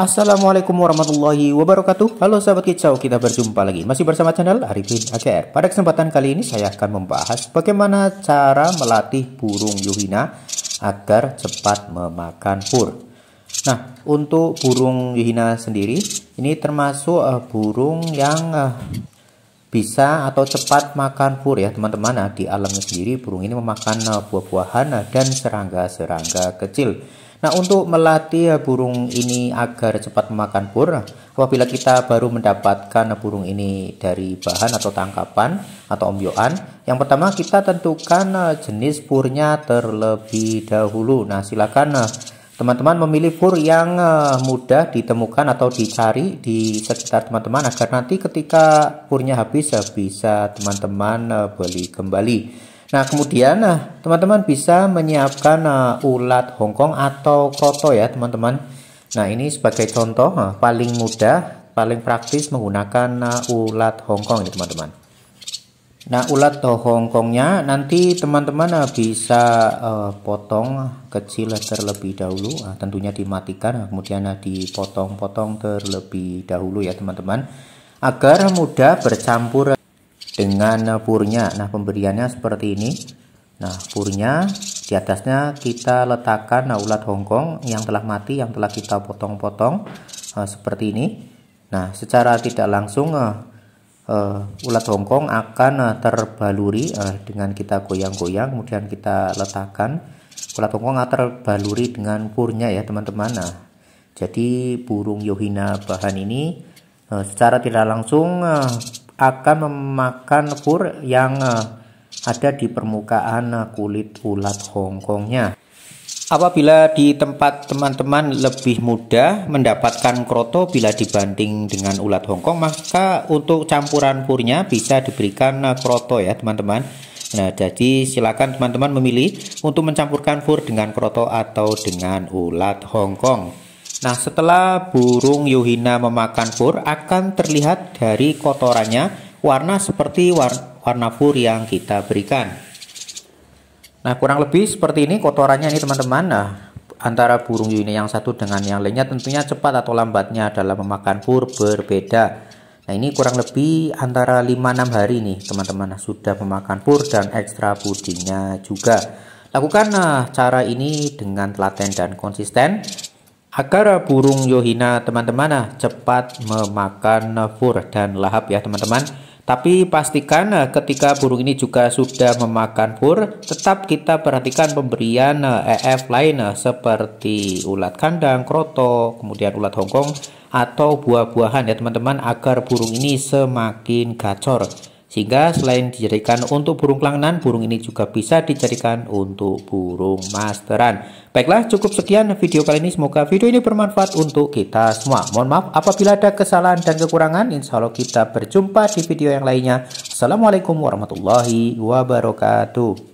Assalamualaikum warahmatullahi wabarakatuh Halo sahabat kicau, kita berjumpa lagi Masih bersama channel Arifin Akr. Pada kesempatan kali ini saya akan membahas Bagaimana cara melatih burung Yuhina Agar cepat memakan pur Nah, untuk burung Yuhina sendiri Ini termasuk uh, burung yang uh, bisa atau cepat makan pur ya teman-teman nah, di alamnya sendiri burung ini memakan eh, buah-buahan dan serangga-serangga kecil Nah, untuk melatih burung ini agar cepat memakan pur, apabila kita baru mendapatkan burung ini dari bahan atau tangkapan atau ombyoan, yang pertama kita tentukan eh, jenis purnya terlebih dahulu. Nah, silakan eh, teman-teman memilih pur yang eh, mudah ditemukan atau dicari di sekitar teman-teman agar nanti ketika purnya habis bisa teman-teman beli kembali. Nah, kemudian nah, teman-teman bisa menyiapkan uh, ulat Hongkong atau koto ya, teman-teman. Nah, ini sebagai contoh uh, paling mudah, paling praktis menggunakan uh, ulat Hongkong ini teman-teman. Nah, ulat Hongkongnya nanti teman-teman uh, bisa uh, potong kecil terlebih dahulu, uh, tentunya dimatikan, uh, kemudian uh, dipotong-potong terlebih dahulu ya, teman-teman, agar mudah bercampur dengan purnya. Nah, pemberiannya seperti ini. Nah, purnya di atasnya kita letakkan nah, ulat hongkong yang telah mati, yang telah kita potong-potong uh, seperti ini. Nah, secara tidak langsung uh, uh, ulat hongkong akan uh, terbaluri uh, dengan kita goyang-goyang, kemudian kita letakkan ulat hongkong akan terbaluri dengan purnya ya teman-teman. Nah, jadi burung yohina bahan ini uh, secara tidak langsung uh, akan memakan kur yang eh, ada di permukaan kulit ulat hongkongnya. Apabila di tempat teman-teman lebih mudah mendapatkan kroto bila dibanding dengan ulat hongkong, maka untuk campuran purnya bisa diberikan eh, kroto ya teman-teman. Nah, jadi silakan teman-teman memilih untuk mencampurkan fur dengan kroto atau dengan ulat hongkong. Nah, setelah burung yuhina memakan pur akan terlihat dari kotorannya warna seperti war warna pur yang kita berikan. Nah, kurang lebih seperti ini kotorannya ini teman-teman. Nah, antara burung yuhina yang satu dengan yang lainnya tentunya cepat atau lambatnya dalam memakan pur berbeda. Nah, ini kurang lebih antara 5-6 hari nih teman-teman nah, sudah memakan pur dan ekstra pudingnya juga. Lakukan nah, cara ini dengan telaten dan konsisten Agar burung Yohina teman-teman ah, cepat memakan fur dan lahap ya teman-teman tapi pastikan ah, ketika burung ini juga sudah memakan fur tetap kita perhatikan pemberian ah, EF lain seperti ulat kandang, kroto, kemudian ulat hongkong atau buah-buahan ya teman-teman agar burung ini semakin gacor sehingga selain dijadikan untuk burung pelangnan, burung ini juga bisa dijadikan untuk burung masteran. Baiklah, cukup sekian video kali ini. Semoga video ini bermanfaat untuk kita semua. Mohon maaf apabila ada kesalahan dan kekurangan. Insya Allah kita berjumpa di video yang lainnya. Assalamualaikum warahmatullahi wabarakatuh.